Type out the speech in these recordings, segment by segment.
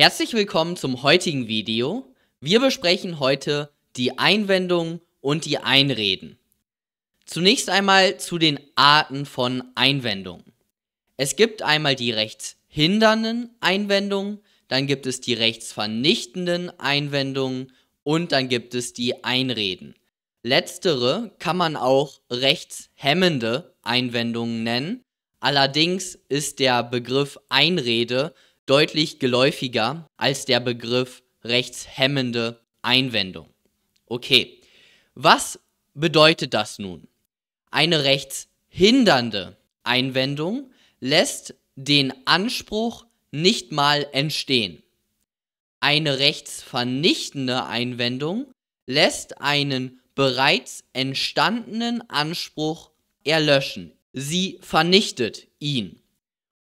Herzlich willkommen zum heutigen Video. Wir besprechen heute die Einwendungen und die Einreden. Zunächst einmal zu den Arten von Einwendungen. Es gibt einmal die rechtshindernden Einwendungen, dann gibt es die rechtsvernichtenden Einwendungen und dann gibt es die Einreden. Letztere kann man auch rechtshemmende Einwendungen nennen. Allerdings ist der Begriff Einrede deutlich geläufiger als der Begriff rechtshemmende Einwendung. Okay, was bedeutet das nun? Eine rechtshindernde Einwendung lässt den Anspruch nicht mal entstehen. Eine rechtsvernichtende Einwendung lässt einen bereits entstandenen Anspruch erlöschen. Sie vernichtet ihn.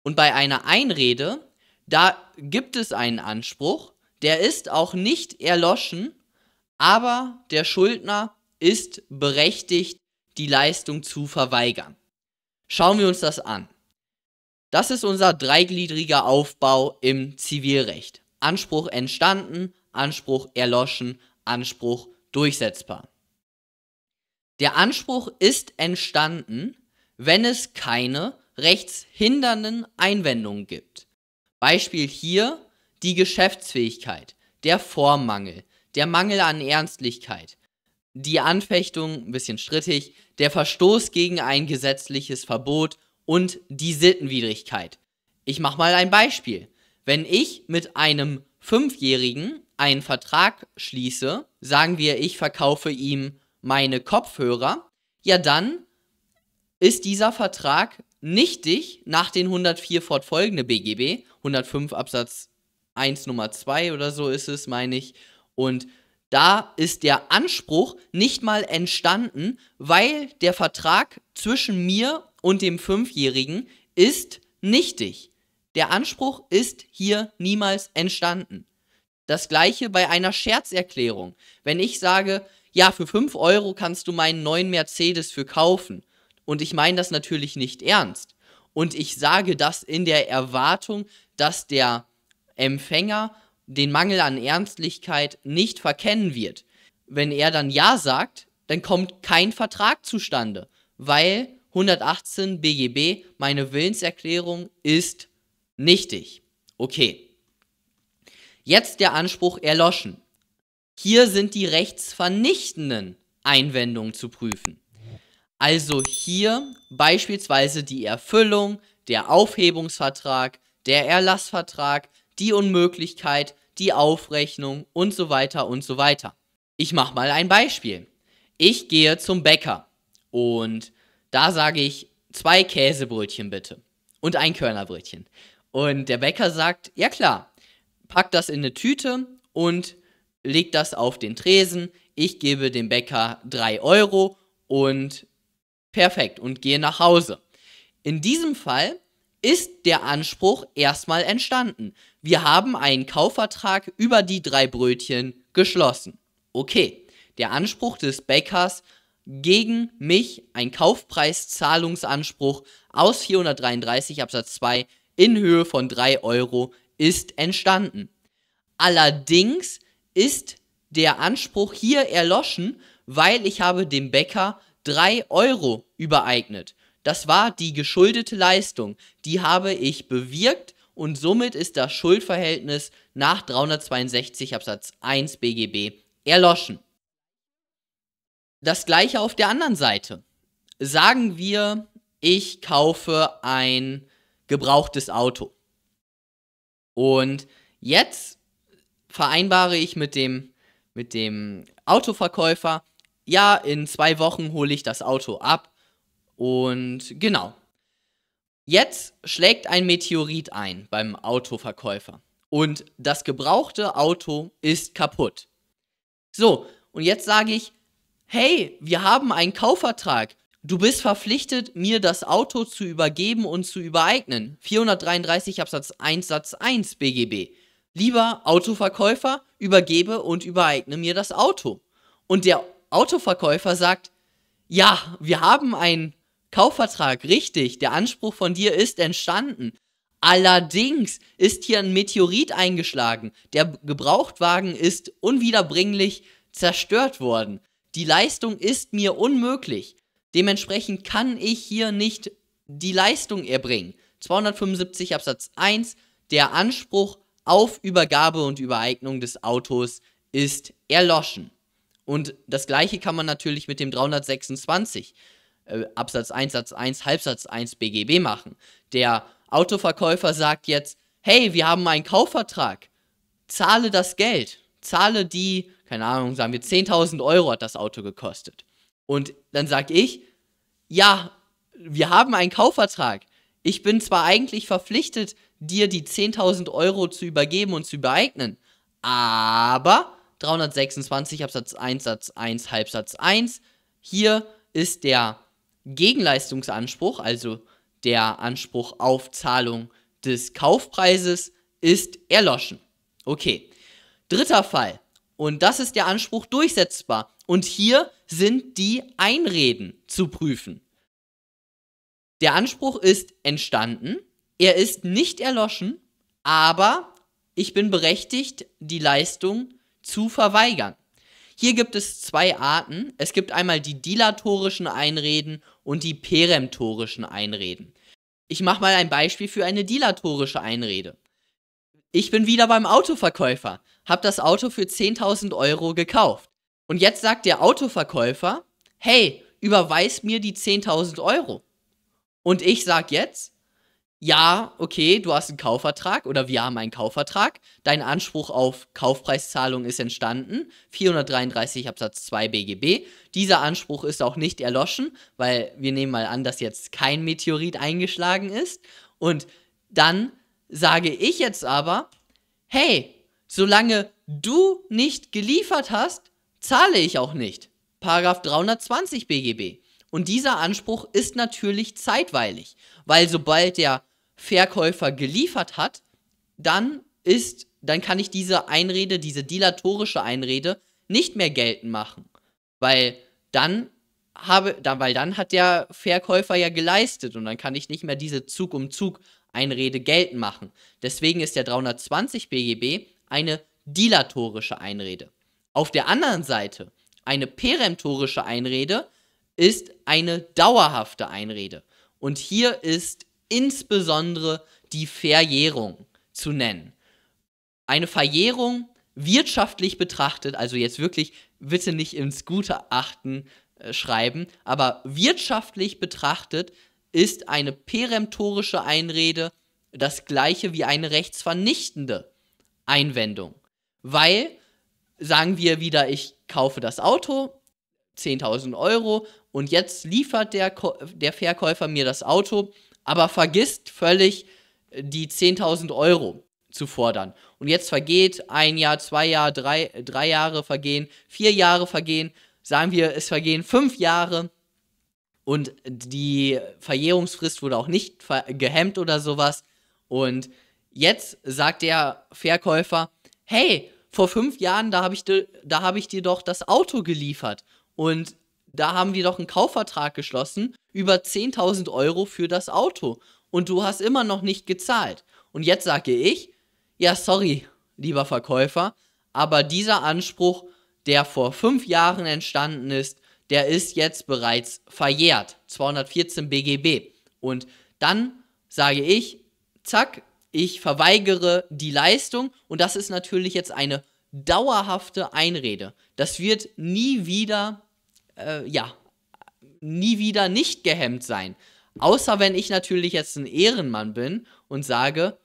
Und bei einer Einrede da gibt es einen Anspruch, der ist auch nicht erloschen, aber der Schuldner ist berechtigt, die Leistung zu verweigern. Schauen wir uns das an. Das ist unser dreigliedriger Aufbau im Zivilrecht. Anspruch entstanden, Anspruch erloschen, Anspruch durchsetzbar. Der Anspruch ist entstanden, wenn es keine rechtshindernden Einwendungen gibt. Beispiel hier die Geschäftsfähigkeit, der Formmangel, der Mangel an Ernstlichkeit, die Anfechtung, ein bisschen strittig, der Verstoß gegen ein gesetzliches Verbot und die Sittenwidrigkeit. Ich mache mal ein Beispiel. Wenn ich mit einem Fünfjährigen einen Vertrag schließe, sagen wir, ich verkaufe ihm meine Kopfhörer, ja dann ist dieser Vertrag nichtig nach den 104 fortfolgende BGB 105 Absatz 1 Nummer 2 oder so ist es, meine ich. Und da ist der Anspruch nicht mal entstanden, weil der Vertrag zwischen mir und dem Fünfjährigen ist nichtig. Der Anspruch ist hier niemals entstanden. Das gleiche bei einer Scherzerklärung. Wenn ich sage, ja, für 5 Euro kannst du meinen neuen Mercedes für kaufen. Und ich meine das natürlich nicht ernst. Und ich sage das in der Erwartung, dass der Empfänger den Mangel an Ernstlichkeit nicht verkennen wird. Wenn er dann Ja sagt, dann kommt kein Vertrag zustande, weil 118 BGB, meine Willenserklärung ist nichtig. Okay. Jetzt der Anspruch erloschen. Hier sind die rechtsvernichtenden Einwendungen zu prüfen. Also hier beispielsweise die Erfüllung, der Aufhebungsvertrag, der Erlassvertrag, die Unmöglichkeit, die Aufrechnung und so weiter und so weiter. Ich mache mal ein Beispiel. Ich gehe zum Bäcker und da sage ich zwei Käsebrötchen bitte und ein Körnerbrötchen. Und der Bäcker sagt, ja klar, pack das in eine Tüte und leg das auf den Tresen. Ich gebe dem Bäcker 3 Euro und perfekt und gehe nach Hause. In diesem Fall ist der Anspruch erstmal entstanden. Wir haben einen Kaufvertrag über die drei Brötchen geschlossen. Okay, der Anspruch des Bäckers gegen mich, ein Kaufpreiszahlungsanspruch aus 433 Absatz 2 in Höhe von 3 Euro ist entstanden. Allerdings ist der Anspruch hier erloschen, weil ich habe dem Bäcker 3 Euro übereignet. Das war die geschuldete Leistung. Die habe ich bewirkt und somit ist das Schuldverhältnis nach 362 Absatz 1 BGB erloschen. Das gleiche auf der anderen Seite. Sagen wir, ich kaufe ein gebrauchtes Auto. Und jetzt vereinbare ich mit dem, mit dem Autoverkäufer, ja, in zwei Wochen hole ich das Auto ab. Und genau. Jetzt schlägt ein Meteorit ein beim Autoverkäufer. Und das gebrauchte Auto ist kaputt. So, und jetzt sage ich, hey, wir haben einen Kaufvertrag. Du bist verpflichtet, mir das Auto zu übergeben und zu übereignen. 433 Absatz 1 Satz 1 BGB. Lieber Autoverkäufer, übergebe und übereigne mir das Auto. Und der Autoverkäufer sagt, ja, wir haben einen Kaufvertrag, richtig, der Anspruch von dir ist entstanden. Allerdings ist hier ein Meteorit eingeschlagen, der Gebrauchtwagen ist unwiederbringlich zerstört worden. Die Leistung ist mir unmöglich. Dementsprechend kann ich hier nicht die Leistung erbringen. 275 Absatz 1, der Anspruch auf Übergabe und Übereignung des Autos ist erloschen. Und das gleiche kann man natürlich mit dem 326 äh, Absatz 1 Satz 1 Halbsatz 1 BGB machen. Der Autoverkäufer sagt jetzt, hey, wir haben einen Kaufvertrag, zahle das Geld, zahle die, keine Ahnung, sagen wir 10.000 Euro hat das Auto gekostet. Und dann sage ich, ja, wir haben einen Kaufvertrag. Ich bin zwar eigentlich verpflichtet, dir die 10.000 Euro zu übergeben und zu übereignen, aber 326 Absatz 1 Satz 1 Halbsatz 1. Hier ist der Gegenleistungsanspruch, also der Anspruch auf Zahlung des Kaufpreises, ist erloschen. Okay. Dritter Fall. Und das ist der Anspruch durchsetzbar. Und hier sind die Einreden zu prüfen. Der Anspruch ist entstanden, er ist nicht erloschen, aber ich bin berechtigt, die Leistung zu verweigern. Hier gibt es zwei Arten. Es gibt einmal die dilatorischen Einreden und die peremptorischen Einreden. Ich mache mal ein Beispiel für eine dilatorische Einrede. Ich bin wieder beim Autoverkäufer, habe das Auto für 10.000 Euro gekauft. Und jetzt sagt der Autoverkäufer, hey, überweis mir die 10.000 Euro. Und ich sage jetzt, ja, okay, du hast einen Kaufvertrag oder wir haben einen Kaufvertrag, dein Anspruch auf Kaufpreiszahlung ist entstanden, 433 Absatz 2 BGB. Dieser Anspruch ist auch nicht erloschen, weil wir nehmen mal an, dass jetzt kein Meteorit eingeschlagen ist. Und dann sage ich jetzt aber, hey, solange du nicht geliefert hast, zahle ich auch nicht. Paragraph 320 BGB. Und dieser Anspruch ist natürlich zeitweilig, weil sobald der Verkäufer geliefert hat, dann ist, dann kann ich diese Einrede, diese dilatorische Einrede nicht mehr geltend machen. Weil dann habe, dann, weil dann hat der Verkäufer ja geleistet und dann kann ich nicht mehr diese Zug um Zug Einrede geltend machen. Deswegen ist der 320 BGB eine dilatorische Einrede. Auf der anderen Seite, eine peremptorische Einrede ist eine dauerhafte Einrede. Und hier ist insbesondere die Verjährung zu nennen. Eine Verjährung wirtschaftlich betrachtet, also jetzt wirklich bitte nicht ins Gutachten äh, schreiben, aber wirtschaftlich betrachtet ist eine peremptorische Einrede das gleiche wie eine rechtsvernichtende Einwendung. Weil, sagen wir wieder, ich kaufe das Auto, 10.000 Euro, und jetzt liefert der, der Verkäufer mir das Auto aber vergisst völlig äh, die 10.000 Euro zu fordern. Und jetzt vergeht ein Jahr, zwei Jahre, drei, drei Jahre vergehen, vier Jahre vergehen, sagen wir, es vergehen fünf Jahre und die Verjährungsfrist wurde auch nicht gehemmt oder sowas. Und jetzt sagt der Verkäufer, hey, vor fünf Jahren, da habe ich, hab ich dir doch das Auto geliefert. Und da haben wir doch einen Kaufvertrag geschlossen über 10.000 Euro für das Auto und du hast immer noch nicht gezahlt. Und jetzt sage ich, ja, sorry, lieber Verkäufer, aber dieser Anspruch, der vor fünf Jahren entstanden ist, der ist jetzt bereits verjährt. 214 BGB. Und dann sage ich, zack, ich verweigere die Leistung und das ist natürlich jetzt eine dauerhafte Einrede. Das wird nie wieder äh, ja, nie wieder nicht gehemmt sein. Außer wenn ich natürlich jetzt ein Ehrenmann bin und sage,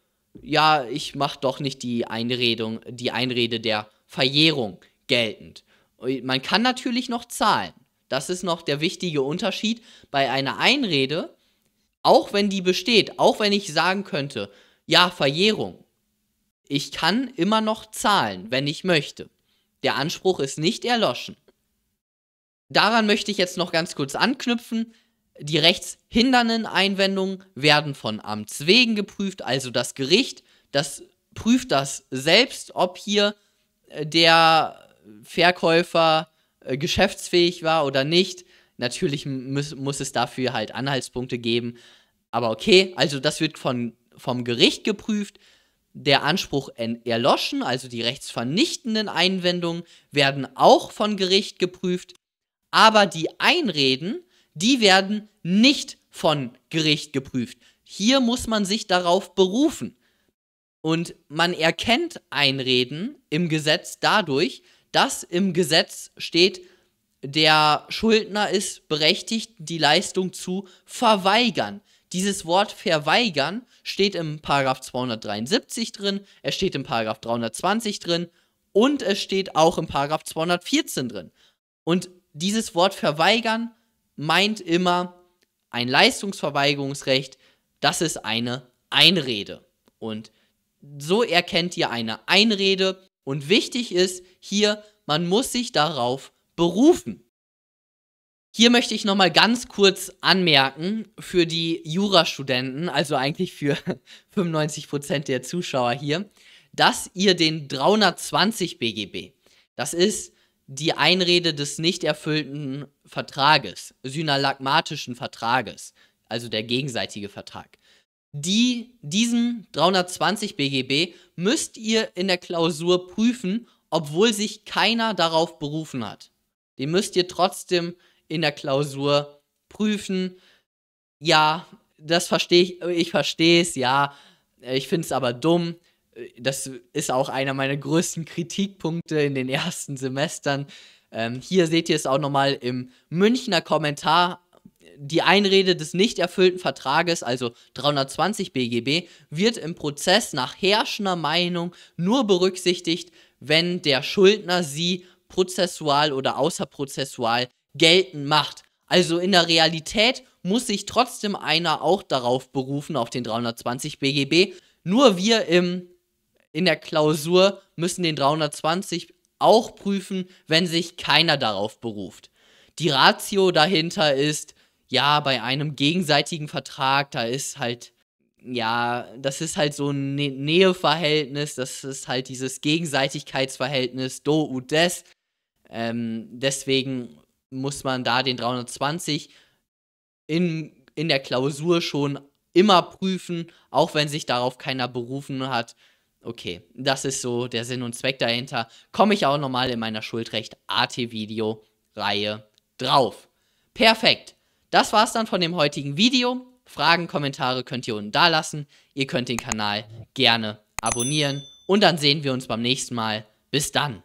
ja, ich mache doch nicht die Einredung, die Einrede der Verjährung geltend. Man kann natürlich noch zahlen. Das ist noch der wichtige Unterschied bei einer Einrede, auch wenn die besteht, auch wenn ich sagen könnte, ja, Verjährung. Ich kann immer noch zahlen, wenn ich möchte. Der Anspruch ist nicht erloschen. Daran möchte ich jetzt noch ganz kurz anknüpfen. Die rechtshindernden Einwendungen werden von Amts wegen geprüft, also das Gericht, das prüft das selbst, ob hier äh, der Verkäufer äh, geschäftsfähig war oder nicht. Natürlich muss, muss es dafür halt Anhaltspunkte geben. Aber okay, also das wird von, vom Gericht geprüft. Der Anspruch erloschen, also die rechtsvernichtenden Einwendungen, werden auch von Gericht geprüft aber die Einreden, die werden nicht von Gericht geprüft. Hier muss man sich darauf berufen. Und man erkennt Einreden im Gesetz dadurch, dass im Gesetz steht, der Schuldner ist berechtigt, die Leistung zu verweigern. Dieses Wort verweigern steht im Paragraph 273 drin, es steht im Paragraph 320 drin und es steht auch im Paragraph 214 drin. Und dieses Wort verweigern meint immer ein Leistungsverweigerungsrecht, das ist eine Einrede. Und so erkennt ihr eine Einrede. Und wichtig ist hier, man muss sich darauf berufen. Hier möchte ich nochmal ganz kurz anmerken für die Jurastudenten, also eigentlich für 95% der Zuschauer hier, dass ihr den 320 BGB, das ist die Einrede des nicht erfüllten Vertrages, synalagmatischen Vertrages, also der gegenseitige Vertrag. Die, diesen 320 BGB müsst ihr in der Klausur prüfen, obwohl sich keiner darauf berufen hat. Den müsst ihr trotzdem in der Klausur prüfen. Ja, das verstehe ich, ich verstehe es, ja, ich finde es aber dumm das ist auch einer meiner größten Kritikpunkte in den ersten Semestern. Ähm, hier seht ihr es auch nochmal im Münchner Kommentar. Die Einrede des nicht erfüllten Vertrages, also 320 BGB, wird im Prozess nach herrschender Meinung nur berücksichtigt, wenn der Schuldner sie prozessual oder außerprozessual geltend macht. Also in der Realität muss sich trotzdem einer auch darauf berufen, auf den 320 BGB. Nur wir im in der Klausur müssen den 320 auch prüfen, wenn sich keiner darauf beruft. Die Ratio dahinter ist, ja, bei einem gegenseitigen Vertrag, da ist halt, ja, das ist halt so ein ne-, Näheverhältnis, das ist halt dieses Gegenseitigkeitsverhältnis do und des. Ähm, deswegen muss man da den 320 in, in der Klausur schon immer prüfen, auch wenn sich darauf keiner berufen hat okay, das ist so der Sinn und Zweck dahinter. Komme ich auch nochmal in meiner Schuldrecht AT-Video-Reihe drauf. Perfekt. Das war's dann von dem heutigen Video. Fragen, Kommentare könnt ihr unten dalassen. Ihr könnt den Kanal gerne abonnieren. Und dann sehen wir uns beim nächsten Mal. Bis dann.